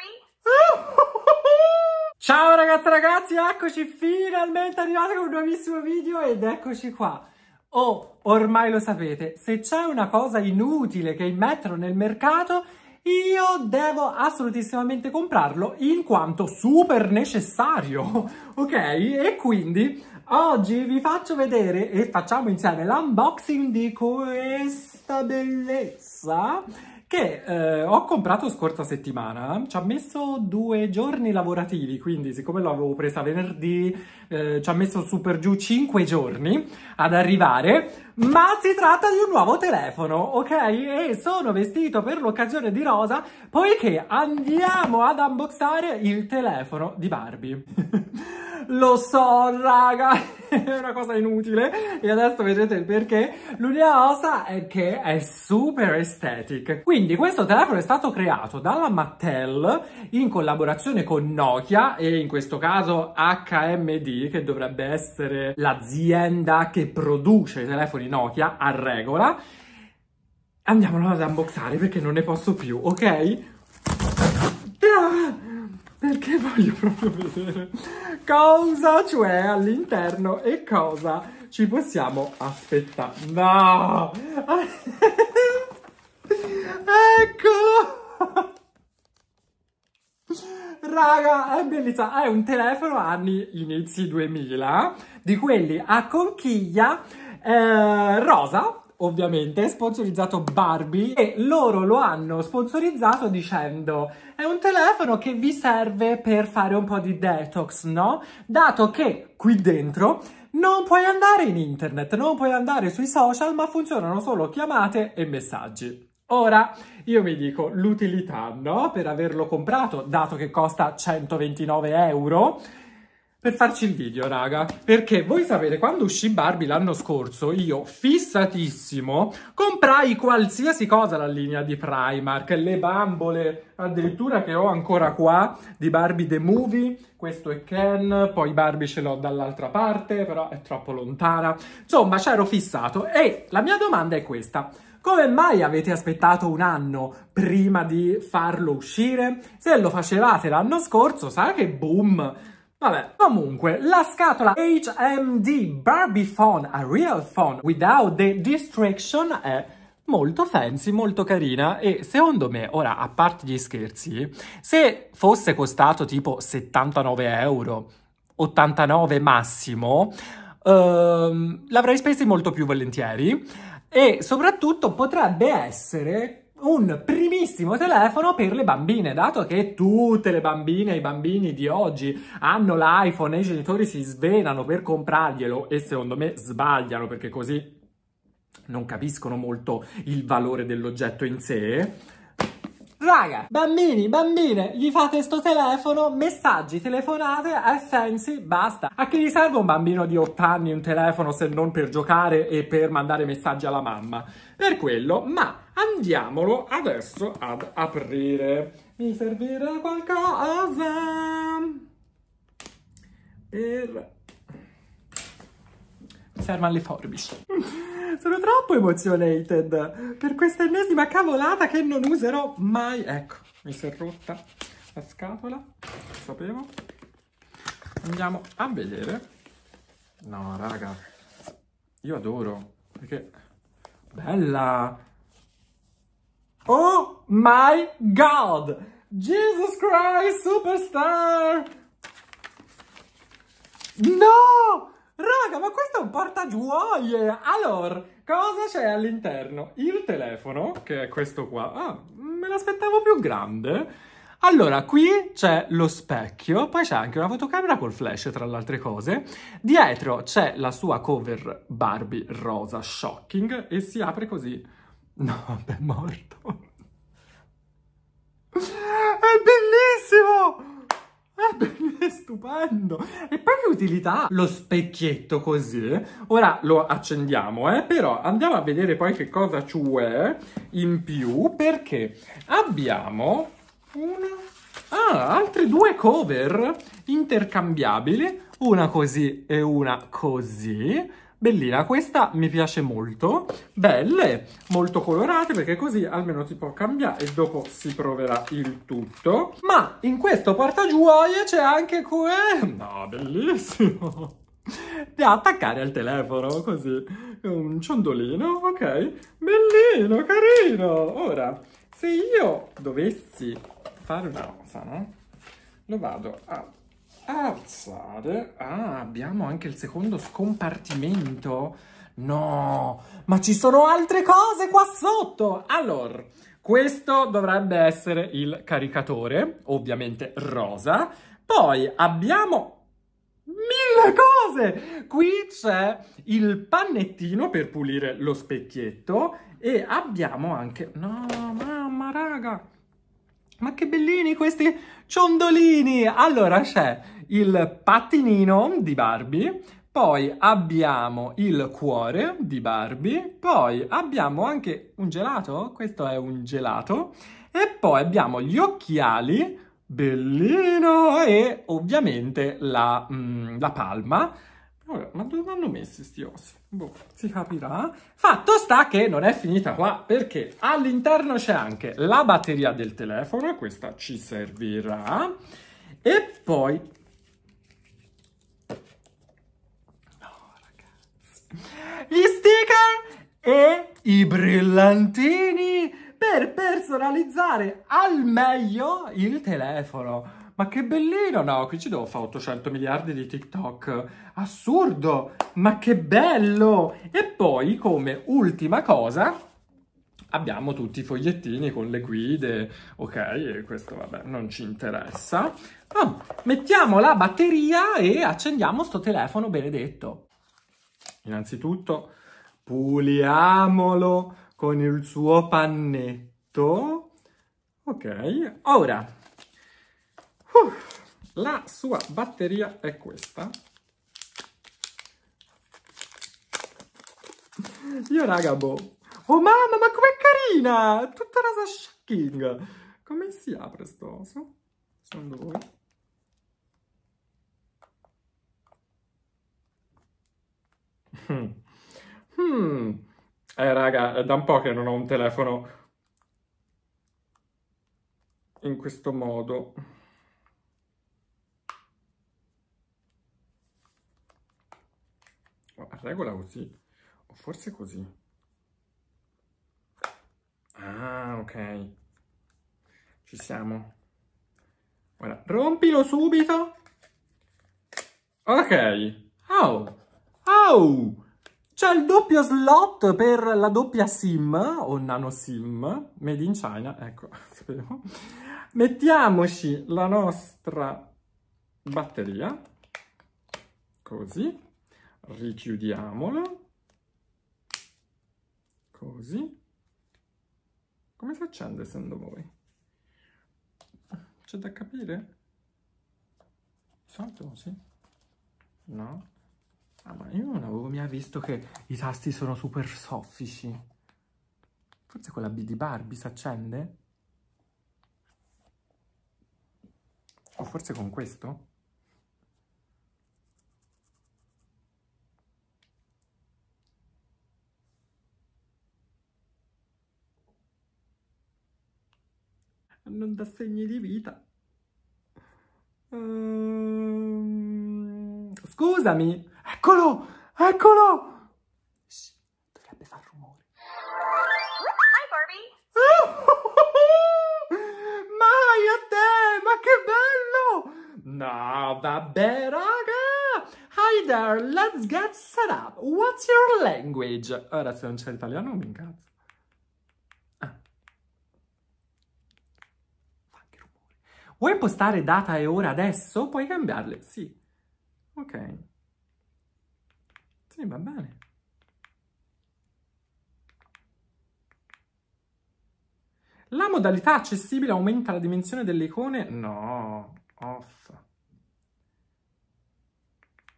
Ciao ragazzi ragazzi, eccoci finalmente arrivati con un nuovissimo video ed eccoci qua. Oh, ormai lo sapete, se c'è una cosa inutile che mettono nel mercato, io devo assolutissimamente comprarlo in quanto super necessario, ok? E quindi oggi vi faccio vedere e facciamo insieme l'unboxing di questa bellezza che eh, ho comprato scorsa settimana, ci ha messo due giorni lavorativi, quindi siccome l'avevo presa venerdì, eh, ci ha messo super giù cinque giorni ad arrivare, ma si tratta di un nuovo telefono, ok? E sono vestito per l'occasione di rosa, poiché andiamo ad unboxare il telefono di Barbie. lo so raga, è una cosa inutile e adesso vedrete il perché. L'unica cosa è che è super aesthetic. Quindi questo telefono è stato creato dalla Mattel in collaborazione con Nokia e in questo caso HMD che dovrebbe essere l'azienda che produce i telefoni Nokia a regola. Andiamolo ad unboxare perché non ne posso più, ok? Ah! perché voglio proprio vedere cosa c'è cioè, all'interno e cosa ci possiamo aspettare. No! Eccolo! Raga, è bellissima, è un telefono anni inizi 2000, di quelli a conchiglia eh, rosa, ovviamente, sponsorizzato Barbie e loro lo hanno sponsorizzato dicendo è un telefono che vi serve per fare un po' di detox, no? Dato che qui dentro non puoi andare in internet, non puoi andare sui social, ma funzionano solo chiamate e messaggi. Ora, io mi dico l'utilità, no? Per averlo comprato, dato che costa 129 euro, per farci il video, raga. Perché voi sapete, quando uscì Barbie l'anno scorso, io, fissatissimo, comprai qualsiasi cosa la linea di Primark, le bambole, addirittura che ho ancora qua, di Barbie The Movie, questo è Ken, poi Barbie ce l'ho dall'altra parte, però è troppo lontana. Insomma, c'ero fissato. E la mia domanda è questa. Come mai avete aspettato un anno prima di farlo uscire? Se lo facevate l'anno scorso, sai che boom Vabbè, comunque, la scatola HMD Barbie Phone, a real phone without the distraction è molto fancy, molto carina e secondo me, ora a parte gli scherzi, se fosse costato tipo 79 euro, 89 massimo, ehm, l'avrei spesi molto più volentieri e soprattutto potrebbe essere un primissimo telefono per le bambine, dato che tutte le bambine e i bambini di oggi hanno l'iPhone e i genitori si svenano per comprarglielo e secondo me sbagliano perché così non capiscono molto il valore dell'oggetto in sé. Raga, bambini, bambine, gli fate sto telefono, messaggi, telefonate, FNC, basta. A che gli serve un bambino di 8 anni un telefono se non per giocare e per mandare messaggi alla mamma? Per quello, ma Andiamolo adesso ad aprire. Mi servirà qualcosa per... Mi servono le forbici. Sono troppo emozionated per questa ennesima cavolata che non userò mai. Ecco, mi si è rotta la scatola, lo sapevo. Andiamo a vedere. No, raga, io adoro, perché... Bella! Oh my god! Jesus Christ Superstar! No! Raga, ma questo è un portagioie! Allora, cosa c'è all'interno? Il telefono, che è questo qua. Ah, me l'aspettavo più grande. Allora, qui c'è lo specchio, poi c'è anche una fotocamera col flash, tra le altre cose. Dietro c'è la sua cover Barbie rosa shocking e si apre così. No, vabbè, è morto. È bellissimo! È stupendo! E poi che utilità lo specchietto così? Ora lo accendiamo, eh? Però andiamo a vedere poi che cosa c'è in più, perché abbiamo una... Ah, altre due cover intercambiabili, una così e una così. Bellina, questa mi piace molto, belle, molto colorate perché così almeno si può cambiare e dopo si proverà il tutto. Ma in questo portagioie c'è anche quello, no, bellissimo, da attaccare al telefono così, un ciondolino, ok, bellino, carino. Ora, se io dovessi fare una cosa, no? Lo vado a alzare. Ah, abbiamo anche il secondo scompartimento. No, ma ci sono altre cose qua sotto. Allora, questo dovrebbe essere il caricatore, ovviamente rosa. Poi abbiamo mille cose! Qui c'è il pannettino per pulire lo specchietto e abbiamo anche... No, mamma raga! Ma che bellini questi Ciondolini! Allora c'è il pattinino di Barbie, poi abbiamo il cuore di Barbie, poi abbiamo anche un gelato, questo è un gelato, e poi abbiamo gli occhiali, bellino, e ovviamente la, mm, la palma. Ma dove vanno messi sti ossi? Boh, si capirà. Fatto sta che non è finita qua, perché all'interno c'è anche la batteria del telefono, questa ci servirà, e poi... No, ragazzi. Gli sticker e i brillantini per personalizzare al meglio il telefono. Ma che bellino! No, qui ci devo fare 800 miliardi di TikTok. Assurdo! Ma che bello! E poi, come ultima cosa, abbiamo tutti i fogliettini con le guide. Ok, e questo vabbè, non ci interessa. Oh, mettiamo la batteria e accendiamo sto telefono benedetto. Innanzitutto puliamolo con il suo pannetto. Ok, ora la sua batteria è questa. Io raga, boh. Oh mamma, ma com'è carina! Tutta rosa shocking! Come si apre sto oso? Secondo voi? Hmm. hmm. Eh raga, è da un po' che non ho un telefono in questo modo. regola così. O forse così. Ah, ok. Ci siamo. Ora, rompilo subito. Ok. Oh. Oh. C'è il doppio slot per la doppia SIM o nano SIM, made in China, ecco, spero. Mettiamoci la nostra batteria, così richiudiamolo così. Come si accende secondo voi? C'è da capire? Salto, sì? No? Ah, ma io non avevo mai visto che i tasti sono super soffici. Forse quella B di Barbie si accende? O forse con questo? da segni di vita. Um, scusami, eccolo, eccolo! Shh, dovrebbe far rumore. Hi Barbie! Mai a te, ma che bello! No, vabbè raga! Hi there, let's get set up. What's your language? Ora se non c'è l'italiano mi incazzo. Ah. Vuoi impostare data e ora adesso? Puoi cambiarle, sì. Ok. Sì, va bene. La modalità accessibile aumenta la dimensione delle icone? No, off.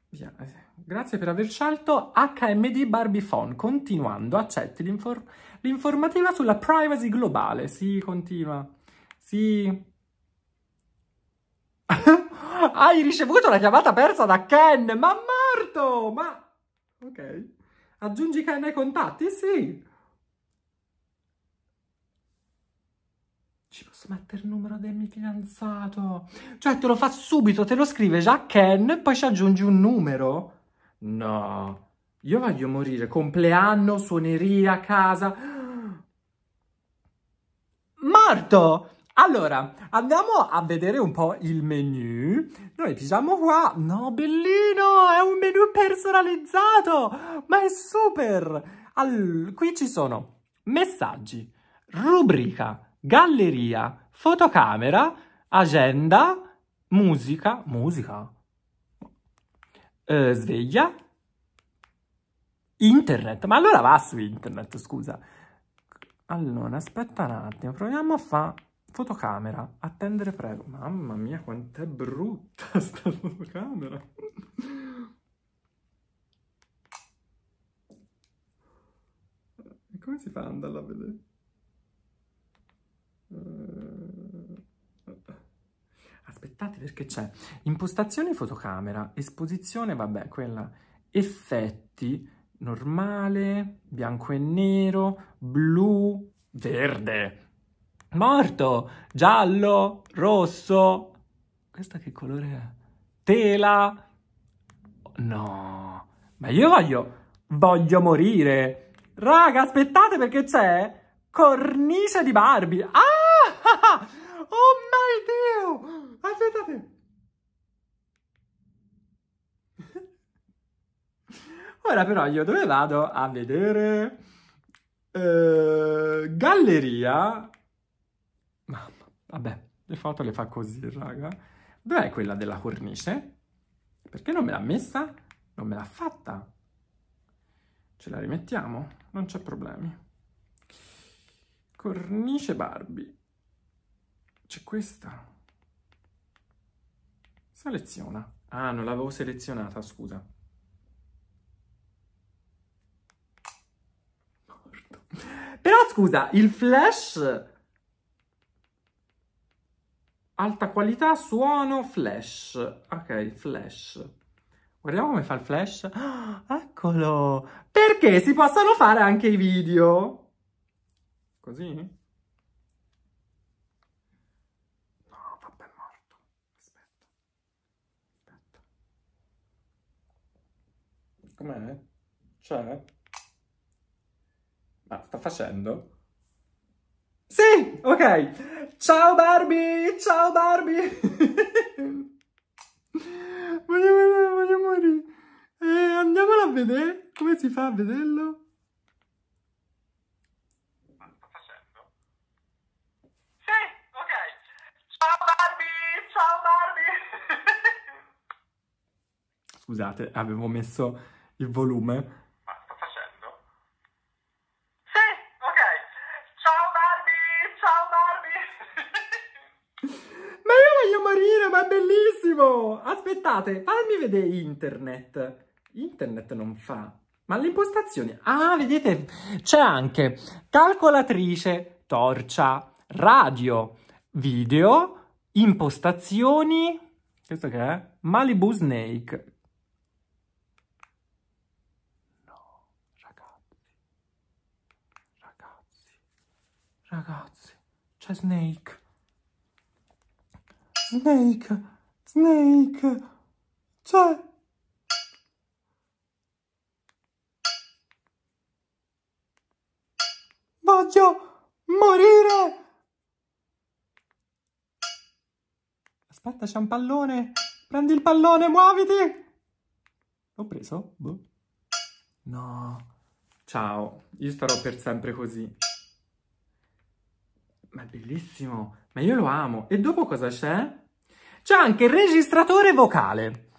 Via. Grazie per aver scelto HMD Barbie Phone. Continuando, accetti l'informativa sulla privacy globale. Sì, continua. Sì, Ah, hai ricevuto la chiamata persa da Ken, ma morto! Ma... Ok. Aggiungi Ken ai contatti? Sì. Ci posso mettere il numero del mio fidanzato? Cioè, te lo fa subito, te lo scrive già Ken, poi ci aggiungi un numero? No. Io voglio morire. Compleanno, suoneria, casa... Morto! Allora, andiamo a vedere un po' il menu. Noi pigiamo qua. No, bellino! È un menu personalizzato! Ma è super! All qui ci sono messaggi, rubrica, galleria, fotocamera, agenda, musica, musica, eh, sveglia, internet. Ma allora va su internet, scusa. Allora, aspetta un attimo, proviamo a fare Fotocamera, attendere prego. Mamma mia, quant'è brutta sta fotocamera. Come si fa ad andarla a vedere? Eh, aspettate perché c'è Impostazione fotocamera, esposizione, vabbè, quella, effetti, normale, bianco e nero, blu, verde, Morto, giallo, rosso. Questa che colore è? Tela. No, ma io voglio, voglio morire. Raga, aspettate perché c'è cornice di Barbie. Ah! Oh mio Dio! Aspettate. Ora però io dove vado a vedere? Eh, galleria Mamma, vabbè, le foto le fa così, raga. Dov'è quella della cornice? Perché non me l'ha messa? Non me l'ha fatta. Ce la rimettiamo? Non c'è problemi. Cornice Barbie. C'è questa. Seleziona. Ah, non l'avevo selezionata, scusa. Morto. Però scusa, il flash Alta qualità, suono, flash. Ok, flash. Guardiamo come fa il flash. Ah, eccolo! Perché si possono fare anche i video. Così? No, vabbè, morto. Aspetta. Aspetta. Com'è? C'è? Ma ah, sta facendo? Sì, ok. Ciao Barbie, ciao Barbie. voglio vedere, voglio morire. Eh, andiamola a vedere. Come si fa a vederlo? scusate, avevo messo il volume scusate, fammi vedere internet. Internet non fa. Ma le impostazioni... Ah, vedete, c'è anche calcolatrice, torcia, radio, video, impostazioni... Questo che è? Malibu Snake. No, ragazzi. Ragazzi. Ragazzi. C'è Snake. Snake. Snake c'è. Cioè. Voglio morire! Aspetta, c'è un pallone! Prendi il pallone, muoviti! L'ho preso? Boh. No. Ciao, io starò per sempre così. Ma è bellissimo, ma io lo amo. E dopo cosa c'è? C'è anche il registratore vocale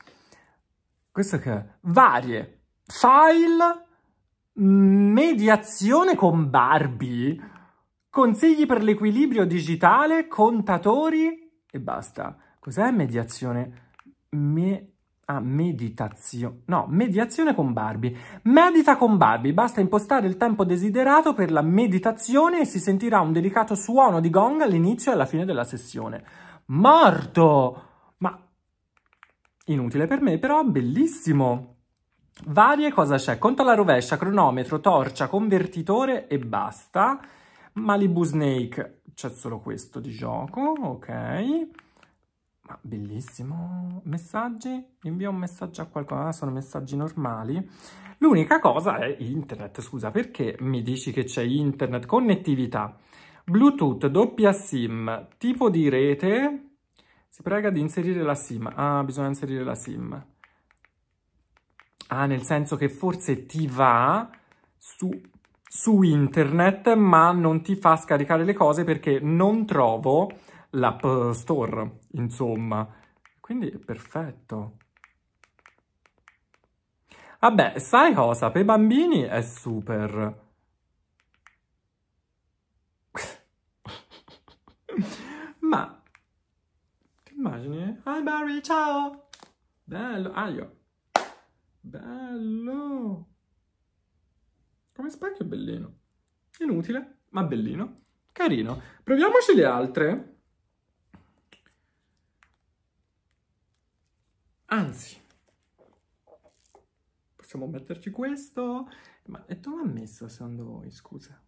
questo che Varie. File, mediazione con Barbie, consigli per l'equilibrio digitale, contatori e basta. Cos'è mediazione? Me... Ah, meditazione. No, mediazione con Barbie. Medita con Barbie. Basta impostare il tempo desiderato per la meditazione e si sentirà un delicato suono di gong all'inizio e alla fine della sessione. Morto! Inutile per me, però bellissimo! Varie cosa c'è? Conto alla rovescia, cronometro, torcia, convertitore e basta. Malibu Snake, c'è solo questo di gioco, ok. Ma bellissimo. Messaggi? Invia un messaggio a qualcuno, ah, sono messaggi normali. L'unica cosa è internet, scusa, perché mi dici che c'è internet? Connettività, Bluetooth, doppia SIM, tipo di rete, si prega di inserire la sim. Ah, bisogna inserire la sim. Ah, nel senso che forse ti va su, su internet, ma non ti fa scaricare le cose perché non trovo l'app store, insomma. Quindi è perfetto. Vabbè, sai cosa? Per i bambini è super. Bye Barry, ciao! Bello, aio! Bello! Come specchio bellino. Inutile, ma bellino. Carino. Proviamoci le altre. Anzi, possiamo metterci questo. Ma e dove ha messo secondo voi, scusa?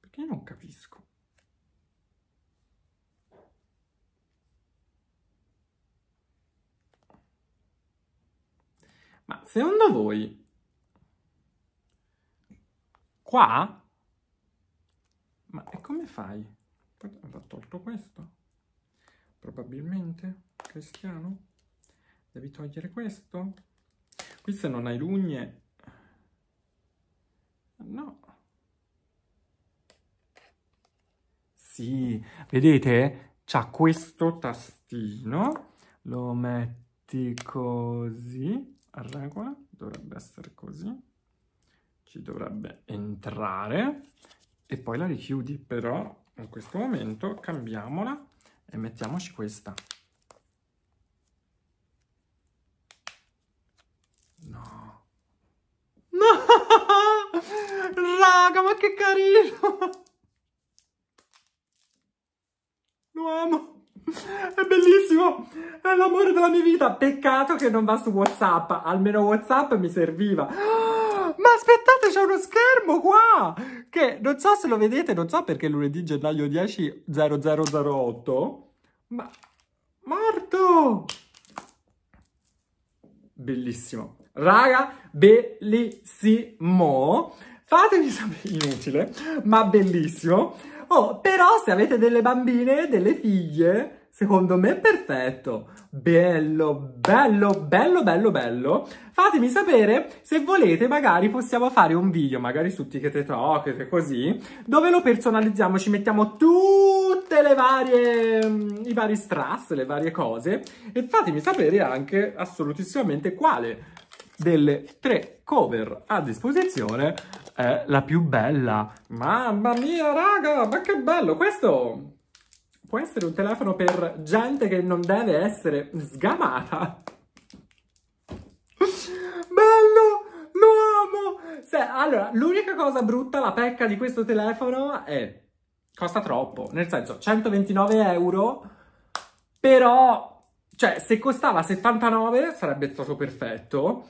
Perché io non capisco. Ma secondo voi qua? Ma e come fai? Ho tolto questo? Probabilmente, Cristiano? Devi togliere questo? Qui se non hai lugne... No. Sì, vedete? C'ha questo tastino. Lo metti così a regola, dovrebbe essere così, ci dovrebbe entrare e poi la richiudi, però in questo momento cambiamola e mettiamoci questa. No. No! Raga, ma che carino! Lo amo! È bellissimo! È l'amore della mia vita! Peccato che non va su Whatsapp, almeno Whatsapp mi serviva. Ma aspettate, c'è uno schermo qua! Che non so se lo vedete, non so perché lunedì gennaio 10 0008. Ma... Marto! Bellissimo. Raga, bellissimo. Fatemi sapere, inutile, ma bellissimo. Oh, però se avete delle bambine, delle figlie, Secondo me perfetto. Bello, bello, bello, bello, bello. Fatemi sapere se volete, magari possiamo fare un video, magari su TikTok, Talk così, dove lo personalizziamo, ci mettiamo tutte le varie, mm, i vari strass, le varie cose. E fatemi sapere anche assolutissimamente quale delle tre cover a disposizione è la più bella. Mamma mia, raga, ma che bello! Questo può essere un telefono per gente che non deve essere sgamata. Bello! Lo amo! Se, allora, l'unica cosa brutta, la pecca di questo telefono è... Costa troppo, nel senso, 129 euro, però... Cioè, se costava 79 sarebbe stato perfetto,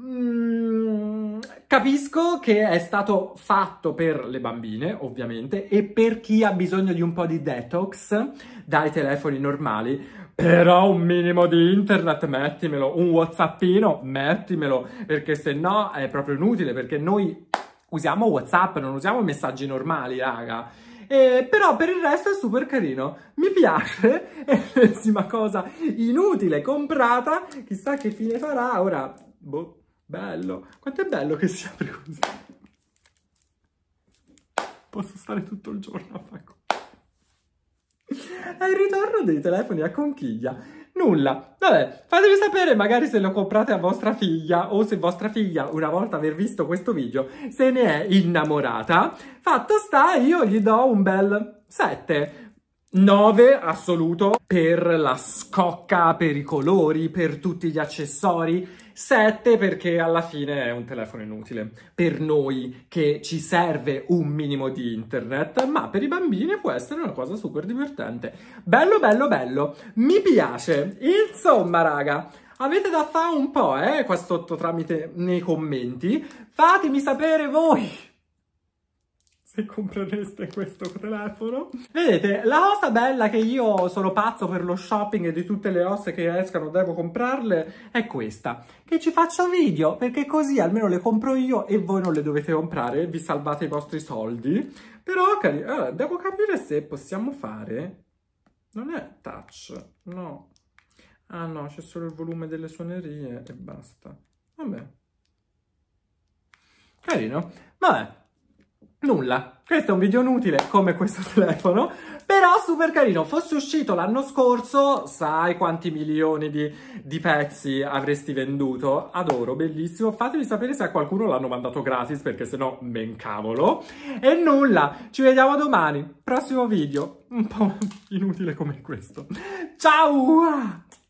Mm, capisco che è stato fatto per le bambine, ovviamente, e per chi ha bisogno di un po' di detox dai telefoni normali. Però un minimo di internet mettimelo, un whatsappino mettimelo, perché se no è proprio inutile, perché noi usiamo whatsapp, non usiamo messaggi normali, raga. Eh, però per il resto è super carino. Mi piace, è l'ennesima cosa inutile, comprata, chissà che fine farà, ora... Boh. Bello. Quanto è bello che si apre così. Posso stare tutto il giorno a fare così. È il ritorno dei telefoni a conchiglia. Nulla. Vabbè, fatemi sapere magari se lo comprate a vostra figlia o se vostra figlia, una volta aver visto questo video, se ne è innamorata. Fatto sta, io gli do un bel 7 9 assoluto per la scocca, per i colori, per tutti gli accessori. 7 perché alla fine è un telefono inutile per noi che ci serve un minimo di internet, ma per i bambini può essere una cosa super divertente. Bello, bello, bello. Mi piace. Insomma, raga, Avete da fare un po', eh, qua sotto tramite nei commenti. Fatemi sapere voi se comprereste questo telefono. Vedete, la cosa bella che io sono pazzo per lo shopping e di tutte le osse che escano devo comprarle è questa, che ci faccio video, perché così almeno le compro io e voi non le dovete comprare, vi salvate i vostri soldi. Però, cari, allora, devo capire se possiamo fare... Non è touch, no. Ah no, c'è solo il volume delle suonerie e basta. Vabbè. Carino. Vabbè. Nulla. Questo è un video inutile, come questo telefono, però super carino. Fosse uscito l'anno scorso, sai quanti milioni di, di, pezzi avresti venduto. Adoro, bellissimo. Fatemi sapere se a qualcuno l'hanno mandato gratis, perché sennò ben cavolo. E nulla, ci vediamo domani. Prossimo video, un po' inutile come questo. Ciao!